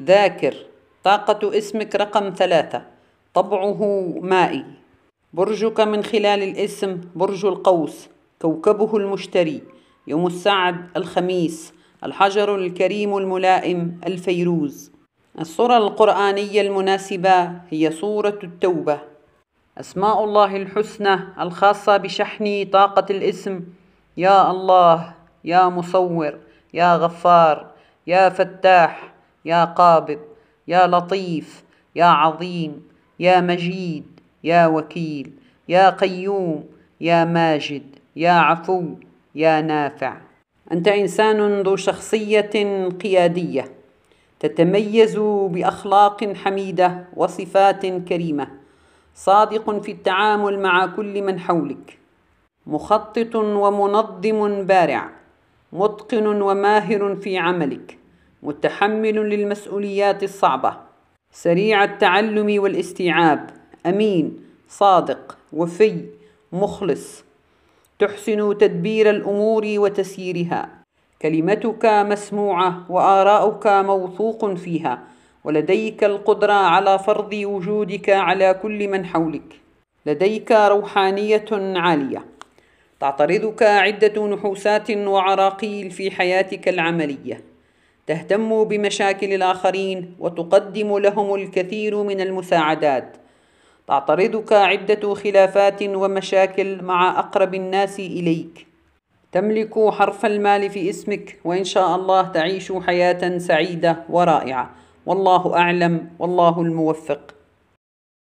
ذاكر طاقة اسمك رقم ثلاثة طبعه مائي برجك من خلال الاسم برج القوس كوكبه المشتري يوم السعد الخميس الحجر الكريم الملائم الفيروز الصورة القرآنية المناسبة هي صورة التوبة أسماء الله الحسنى الخاصة بشحن طاقة الاسم يا الله يا مصور يا غفار يا فتاح يا قابض يا لطيف يا عظيم يا مجيد يا وكيل يا قيوم يا ماجد يا عفو يا نافع انت انسان ذو شخصيه قياديه تتميز باخلاق حميده وصفات كريمه صادق في التعامل مع كل من حولك مخطط ومنظم بارع متقن وماهر في عملك متحمل للمسؤوليات الصعبة سريع التعلم والاستيعاب أمين صادق وفي مخلص تحسن تدبير الأمور وتسييرها كلمتك مسموعة وآراؤك موثوق فيها ولديك القدرة على فرض وجودك على كل من حولك لديك روحانية عالية تعترضك عدة نحوسات وعراقيل في حياتك العملية تهتم بمشاكل الآخرين وتقدم لهم الكثير من المساعدات تعترضك عدة خلافات ومشاكل مع أقرب الناس إليك تملك حرف المال في اسمك وإن شاء الله تعيش حياة سعيدة ورائعة والله أعلم والله الموفق